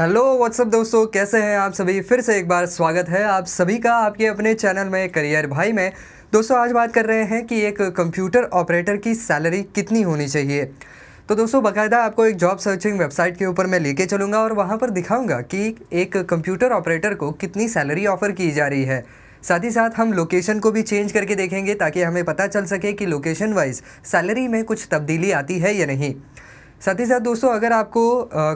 hello what's up दोस्तों कैसे हैं आप सभी फिर से एक बार स्वागत है आप सभी का आपके अपने चैनल में करियर भाई में दोस्तों आज बात कर रहे हैं कि एक कंप्यूटर ऑपरेटर की सैलरी कितनी होनी चाहिए तो दोस्तों बाकायदा आपको एक जॉब सर्चिंग वेबसाइट के ऊपर मैं लेके चलूँगा और वहाँ पर दिखाऊँगा कि एक कंप्यूटर ऑपरेटर को कितनी सैलरी ऑफ़र की जा रही है साथ ही साथ हम लोकेशन को भी चेंज करके देखेंगे ताकि हमें पता चल सके कि लोकेशन वाइज सैलरी में कुछ तब्दीली आती है या नहीं साथ ही साथ दोस्तों अगर आपको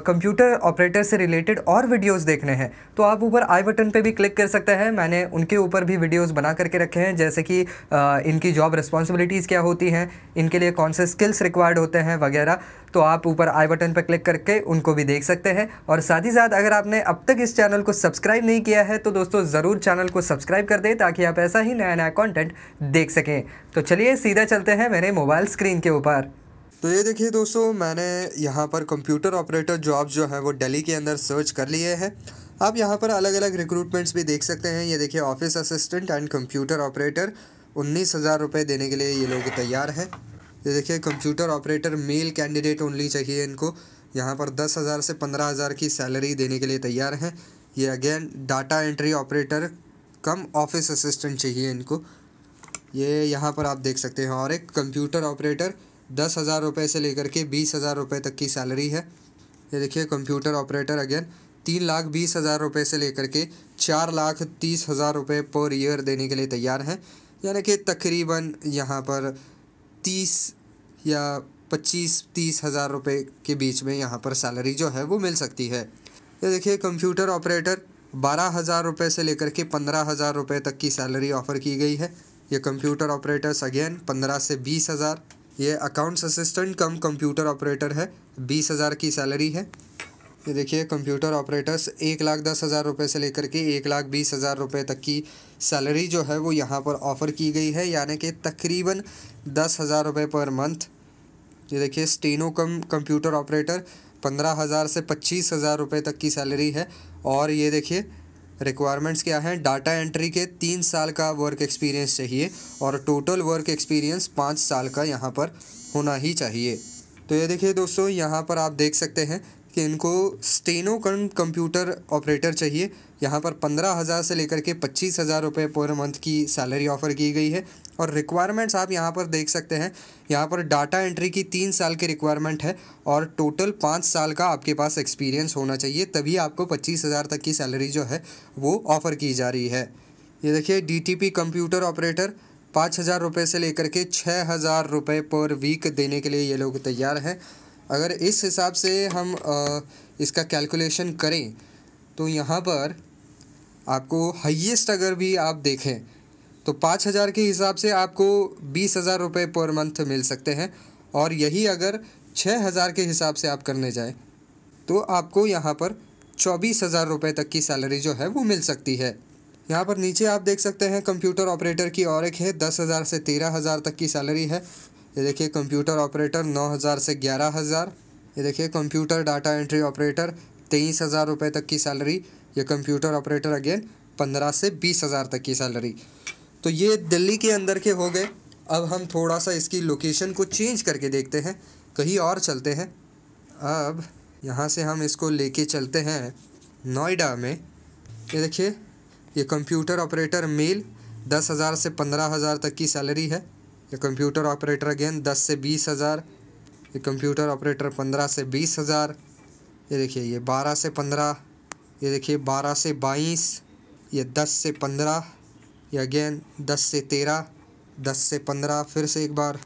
कंप्यूटर ऑपरेटर से रिलेटेड और वीडियोस देखने हैं तो आप ऊपर आई बटन पे भी क्लिक कर सकते हैं मैंने उनके ऊपर भी वीडियोस बना करके रखे हैं जैसे कि आ, इनकी जॉब रिस्पॉन्सिबिलिटीज़ क्या होती हैं इनके लिए कौन से स्किल्स रिक्वायर्ड होते हैं वगैरह तो आप ऊपर आई बटन पर क्लिक करके उनको भी देख सकते हैं और साथ ही साथ अगर आपने अब तक इस चैनल को सब्सक्राइब नहीं किया है तो दोस्तों ज़रूर चैनल को सब्सक्राइब कर दें ताकि आप ऐसा ही नया नया कॉन्टेंट देख सकें तो चलिए सीधा चलते हैं मेरे मोबाइल स्क्रीन के ऊपर तो ये देखिए दोस्तों मैंने यहाँ पर कंप्यूटर ऑपरेटर जॉब जो है वो दिल्ली के अंदर सर्च कर लिए हैं आप यहाँ पर अलग अलग रिक्रूटमेंट्स भी देख सकते हैं ये देखिए office assistant and computer operator उन्नीस हज़ार रुपये देने के लिए ये लोग तैयार हैं ये देखिए computer operator male candidate only चाहिए इनको यहाँ पर दस हज़ार से पंद्रह हज़ार की सैलरी देने के लिए तैयार हैं ये again data entry operator cum office assistant चाहिए इनको ये यहाँ पर आप देख सकते हैं और एक कंप्यूटर ऑपरेटर दस हज़ार रुपये से लेकर के बीस हज़ार रुपये तक की सैलरी है ये देखिए कंप्यूटर ऑपरेटर अगेन तीन लाख बीस हज़ार रुपये से लेकर के चार लाख तीस हज़ार रुपये पर ईयर देने के लिए तैयार हैं यानी कि तकरीबन यहाँ पर तीस या पच्चीस तीस हज़ार रुपये के बीच में यहाँ पर सैलरी जो है वो मिल सकती है ये देखिए कंप्यूटर ऑपरेटर बारह हज़ार रुपये से लेकर के पंद्रह हज़ार रुपये तक की सैलरी ऑफ़र की गई है ये कंप्यूटर ऑपरेटर्स अगेन पंद्रह से बीस हज़ार ये accounts assistant cum computer operator है बीस हज़ार की सैलरी है ये देखिए कंप्यूटर ऑपरेटर्स एक लाख दस हज़ार रुपये से लेकर के एक लाख बीस हज़ार रुपये तक की सैलरी जो है वो यहाँ पर ऑफ़र की गई है यानी कि तकरीबन दस हज़ार रुपये पर मंथ ये देखिए स्टेनो कम कंप्यूटर ऑपरेटर पंद्रह हज़ार से पच्चीस हज़ार रुपये तक की सैलरी है और ये देखिए रिक्वायरमेंट्स क्या हैं डाटा एंट्री के तीन साल का वर्क एक्सपीरियंस चाहिए और टोटल वर्क एक्सपीरियंस पाँच साल का यहाँ पर होना ही चाहिए तो ये देखिए दोस्तों यहाँ पर आप देख सकते हैं कि इनको स्टेनो कंप्यूटर ऑपरेटर चाहिए यहाँ पर पंद्रह हज़ार से लेकर के पच्चीस हज़ार रुपये पर मंथ की सैलरी ऑफ़र की गई है और रिक्वायरमेंट्स आप यहाँ पर देख सकते हैं यहाँ पर डाटा एंट्री की तीन साल की रिक्वायरमेंट है और टोटल पाँच साल का आपके पास एक्सपीरियंस होना चाहिए तभी आपको पच्चीस हज़ार तक की सैलरी जो है वो ऑफ़र की जा रही है ये देखिए पी कंप्यूटर ऑपरेटर पाँच हज़ार रुपये से लेकर के छः हज़ार रुपये पर वीक देने के लिए ये लोग तैयार हैं अगर इस हिसाब से हम आ, इसका कैलकुलेशन करें तो यहाँ पर आपको हाईएस्ट अगर भी आप देखें तो पाँच हज़ार के हिसाब से आपको बीस हज़ार रुपये पर मंथ मिल सकते हैं और यही अगर छः हज़ार के हिसाब से आप करने जाएं तो आपको यहाँ पर चौबीस हज़ार रुपये तक की सैलरी जो है वो मिल सकती है यहाँ पर नीचे आप देख सकते हैं कंप्यूटर ऑपरेटर की और एक है दस हज़ार से तेरह हज़ार तक की सैलरी है ये देखिए कंप्यूटर ऑपरेटर नौ हज़ार से ग्यारह हज़ार ये देखिए कंप्यूटर डाटा एंट्री ऑपरेटर तेईस हज़ार रुपये तक की सैलरी ये कंप्यूटर ऑपरेटर अगेन पंद्रह से बीस हज़ार तक की सैलरी तो ये दिल्ली के अंदर के हो गए अब हम थोड़ा सा इसकी लोकेशन को चेंज करके देखते हैं कहीं और चलते हैं अब यहाँ से हम इसको लेके चलते हैं नोएडा में ये देखिए ये कंप्यूटर ऑपरेटर मेल दस हज़ार से पंद्रह हज़ार तक की सैलरी है ये कंप्यूटर ऑपरेटर अगेन दस से बीस हज़ार ये कंप्यूटर ऑपरेटर पंद्रह से बीस हज़ार ये देखिए ये बारह से पंद्रह ये देखिए बारह से बाईस ये दस से पंद्रह या अगेन दस से तेरह दस से पंद्रह फिर से एक बार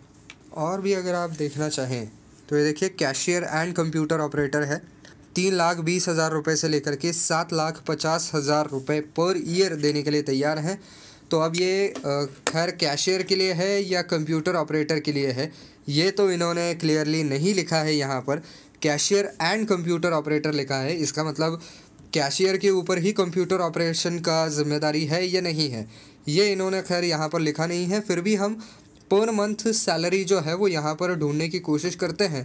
और भी अगर आप देखना चाहें तो ये देखिए कैशियर एंड कंप्यूटर ऑपरेटर है तीन लाख बीस हज़ार रुपये से लेकर के सात लाख पचास हज़ार रुपये पर ईयर देने के लिए तैयार हैं तो अब ये खैर कैशियर के लिए है या कंप्यूटर ऑपरेटर के लिए है ये तो इन्होंने क्लियरली नहीं लिखा है यहाँ पर कैशियर एंड कंप्यूटर ऑपरेटर लिखा है इसका मतलब कैशियर के ऊपर ही कंप्यूटर ऑपरेशन का जिम्मेदारी है या नहीं है ये इन्होंने खैर यहाँ पर लिखा नहीं है फिर भी हम पर मंथ सैलरी जो है वो यहाँ पर ढूंढने की कोशिश करते हैं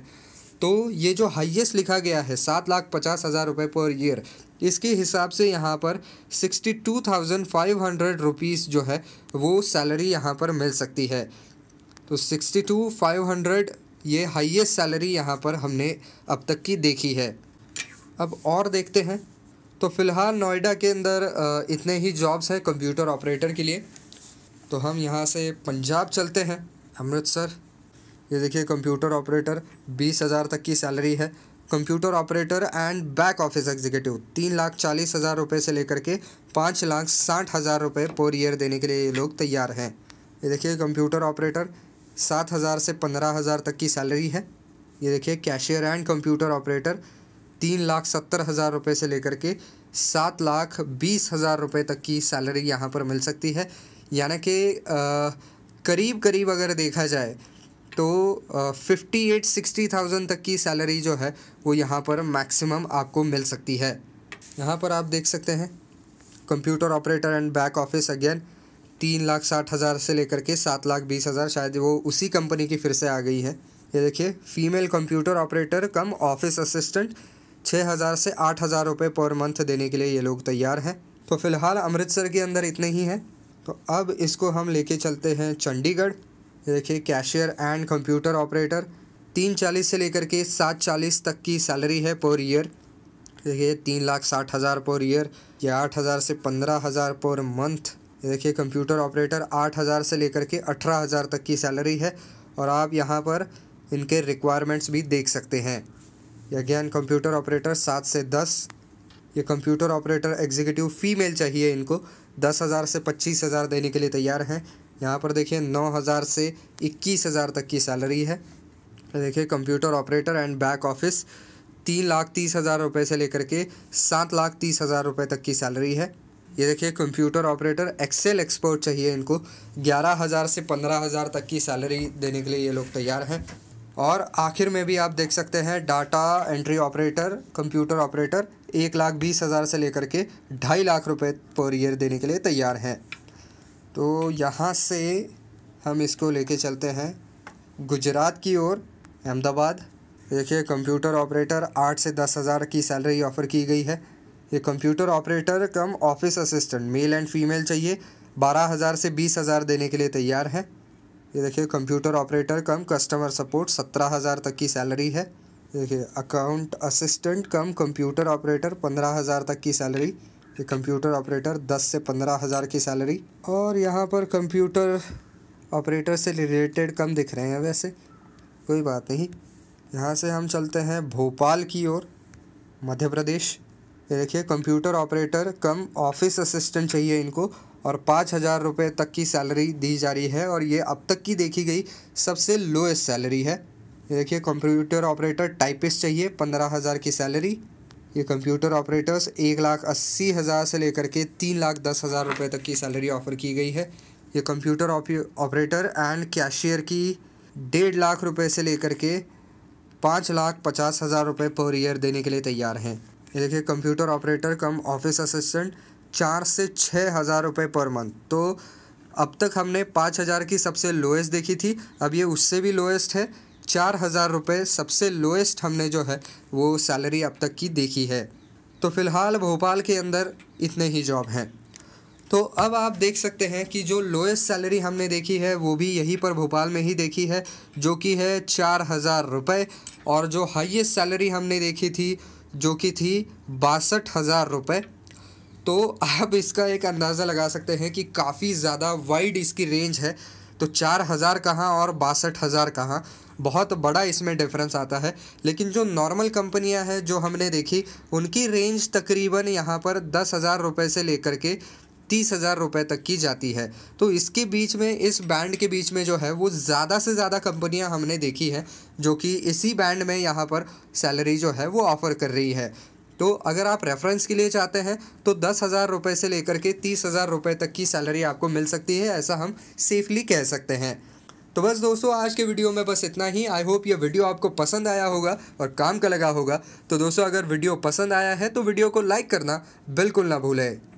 तो ये जो हाईएस्ट लिखा गया है सात लाख पचास हज़ार रुपये पर ईयर इसके हिसाब से यहाँ पर sixty two thousand five hundred rupees जो है वो सैलरी यहाँ पर मिल सकती है तो सिक्सटी टू फाइव हंड्रेड ये हाईएस्ट सैलरी यहाँ पर हमने अब तक की देखी है अब और देखते हैं तो फ़िलहाल नोएडा के अंदर इतने ही जॉब्स हैं कंप्यूटर ऑपरेटर के लिए तो हम यहाँ से पंजाब चलते हैं अमृतसर ये देखिए कंप्यूटर ऑपरेटर बीस हज़ार तक की सैलरी है computer operator and back office executive तीन लाख चालीस हज़ार रुपये से लेकर के पाँच लाख साठ हज़ार रुपये पर ईयर देने के लिए ये लोग तैयार हैं ये देखिए कंप्यूटर ऑपरेटर सात हज़ार से पंद्रह हज़ार तक की सैलरी है ये देखिए कैशियर एंड कंप्यूटर ऑपरेटर तीन लाख सत्तर हज़ार रुपये से लेकर के सात लाख बीस हज़ार रुपये तक की सैलरी यहाँ पर मिल सकती है यानी कि करीब करीब अगर देखा जाए तो फिफ्टी एट सिक्सटी थाउजेंड तक की सैलरी जो है वो यहाँ पर मैक्सिमम आपको मिल सकती है यहाँ पर आप देख सकते हैं computer operator and back office again तीन लाख साठ हज़ार से लेकर के सात लाख बीस हज़ार शायद वो उसी कंपनी की फिर से आ गई है ये देखिए female computer operator cum office assistant छः हज़ार से आठ हज़ार रुपये पर मंथ देने के लिए ये लोग तैयार हैं तो फ़िलहाल अमृतसर के अंदर इतने ही हैं तो अब इसको हम लेके चलते हैं चंडीगढ़ देखिए कैशियर एंड कंप्यूटर ऑपरेटर तीन चालीस से लेकर के सात चालीस तक की सैलरी है पर ईयर देखिए तीन लाख साठ हज़ार पर ईयर या आठ हज़ार से पंद्रह हज़ार पर मंथ देखिए कंप्यूटर ऑपरेटर आठ हज़ार से लेकर के अठारह हज़ार तक की सैलरी है और आप यहाँ पर इनके रिक्वायरमेंट्स भी देख सकते हैं अगेन कंप्यूटर ऑपरेटर सात से दस ये कंप्यूटर ऑपरेटर एग्जीक्यूटिव फीमेल चाहिए इनको दस हज़ार से पच्चीस हज़ार देने के लिए तैयार हैं यहाँ पर देखिए नौ हज़ार से इक्कीस हज़ार तक की सैलरी है देखिए computer operator and back office तीन लाख तीस हज़ार रुपये से लेकर के सात लाख तीस हज़ार रुपये तक की सैलरी है ये देखिए कंप्यूटर ऑपरेटर एक्सेल एक्सपर्ट चाहिए इनको ग्यारह हज़ार से पंद्रह हज़ार तक की सैलरी देने के लिए ये लोग तैयार हैं और आखिर में भी आप देख सकते हैं data entry operator computer operator एक लाख बीस हज़ार से लेकर के ढाई लाख रुपए पर ईयर देने के लिए तैयार हैं तो यहाँ से हम इसको लेके चलते हैं गुजरात की ओर अहमदाबाद देखिए कंप्यूटर ऑपरेटर आठ से दस हज़ार की सैलरी ऑफ़र की गई है ये computer operator cum office assistant male and female चाहिए बारह हज़ार से बीस हज़ार देने के लिए तैयार हैं ये देखिए computer operator cum customer support सत्रह हज़ार तक की सैलरी है देखिए account assistant cum computer operator पंद्रह हज़ार तक की सैलरी ये कंप्यूटर ऑपरेटर दस से पंद्रह हज़ार की सैलरी और यहाँ पर कंप्यूटर ऑपरेटर से रिलेटेड कम दिख रहे हैं वैसे कोई बात नहीं यहाँ से हम चलते हैं भोपाल की ओर मध्य प्रदेश ये देखिए computer operator cum office assistant चाहिए इनको और पाँच हज़ार रुपये तक की सैलरी दी जा रही है और ये अब तक की देखी गई सबसे लोएस्ट सैलरी है ये देखिए कंप्यूटर ऑपरेटर टाइपिस्ट चाहिए पंद्रह हज़ार की सैलरी ये कंप्यूटर ऑपरेटर्स एक लाख अस्सी हज़ार से लेकर के तीन लाख दस हज़ार रुपये तक की सैलरी ऑफ़र की गई है ये कंप्यूटर ऑपरेटर एंड कैशियर की डेढ़ लाख रुपये से लेकर के पाँच लाख पचास हज़ार रुपये पर ईयर देने के लिए तैयार हैं ये देखिए computer operator cum office assistant चार से छः हज़ार रुपये पर मंथ तो अब तक हमने पाँच हज़ार की सबसे लोएस्ट देखी थी अब ये उससे भी लोएस्ट है चार हज़ार रुपये सबसे लोएस्ट हमने जो है वो सैलरी अब तक की देखी है तो फ़िलहाल भोपाल के अंदर इतने ही जॉब हैं तो अब आप देख सकते हैं कि जो लोएस्ट सैलरी हमने देखी है वो भी यहीं पर भोपाल में ही देखी है जो कि है चार हज़ार रुपये और जो हाइएस्ट सैलरी हमने देखी थी जो कि थी बासठ हज़ार रुपये तो आप इसका एक अंदाज़ा लगा सकते हैं कि काफ़ी ज़्यादा वाइड इसकी रेंज है तो चार हज़ार कहाँ और बासठ हज़ार कहाँ बहुत बड़ा इसमें डिफरेंस आता है लेकिन जो नॉर्मल कंपनियां हैं जो हमने देखी उनकी रेंज तकरीबन यहाँ पर दस हज़ार रुपये से लेकर के तीस हज़ार रुपये तक की जाती है तो इसके बीच में इस बैंड के बीच में जो है वो ज़्यादा से ज़्यादा कंपनियां हमने देखी हैं जो कि इसी बैंड में यहाँ पर सैलरी जो है वो ऑफ़र कर रही है तो अगर आप रेफरेंस के लिए चाहते हैं तो दस हज़ार रुपये से लेकर के तीस हज़ार रुपये तक की सैलरी आपको मिल सकती है ऐसा हम सेफली कह सकते हैं तो बस दोस्तों आज के वीडियो में बस इतना ही आई होप ये वीडियो आपको पसंद आया होगा और काम का लगा होगा तो दोस्तों अगर वीडियो पसंद आया है तो वीडियो को लाइक करना बिल्कुल ना भूलें